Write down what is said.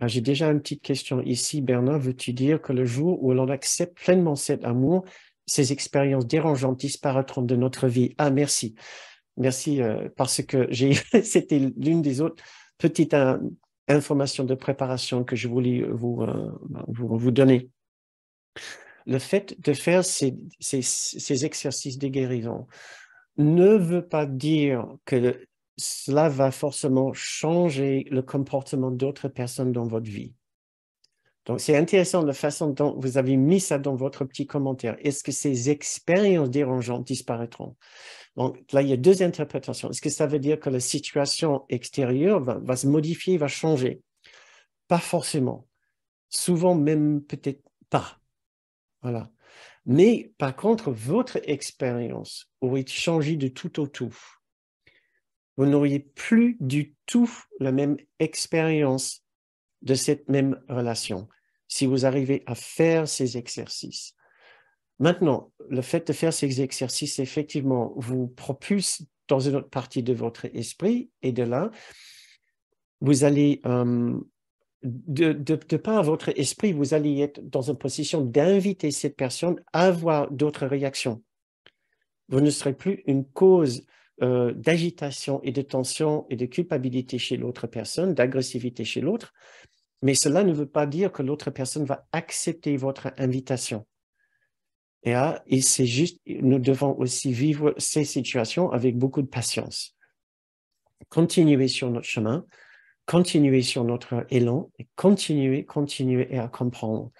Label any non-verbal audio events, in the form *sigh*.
Ah, j'ai déjà une petite question ici, Bernard. Veux-tu dire que le jour où l'on accepte pleinement cet amour, ces expériences dérangeantes disparaîtront de notre vie Ah, merci. Merci euh, parce que *laughs* c'était l'une des autres petites euh, informations de préparation que je voulais vous, euh, vous, vous, donner. Le fait de faire ces, ces exercices de guérison ne veut pas dire que cela va forcément changer le comportement d'autres personnes dans votre vie. Donc, c'est intéressant la façon dont vous avez mis ça dans votre petit commentaire. Est-ce que ces expériences dérangeantes disparaîtront? Donc, là, il y a deux interprétations. Est-ce que ça veut dire que la situation extérieure va, se modifier, va changer? Pas forcément. Souvent, même peut-être pas. Voilà. Mais par contre, votre expérience aurait changé de tout au tout vous n'auriez plus du tout la même expérience de cette même relation si vous arrivez à faire ces exercices. Maintenant, le fait de faire ces exercices, effectivement, vous propulse dans une autre partie de votre esprit et de là, vous allez, euh, de, de, par votre esprit, vous allez être dans une position d'inviter cette personne à avoir d'autres réactions. Vous ne serez plus une cause euh, d'agitation et de tension et de culpabilité chez l'autre personne, d'agressivité chez l'autre, mais cela ne veut pas dire que l'autre personne va accepter votre invitation. Et, ah, c'est juste, nous devons aussi vivre ces situations avec beaucoup de patience. Continuer sur notre chemin, continuer sur notre élan, et continuer, continuer à comprendre.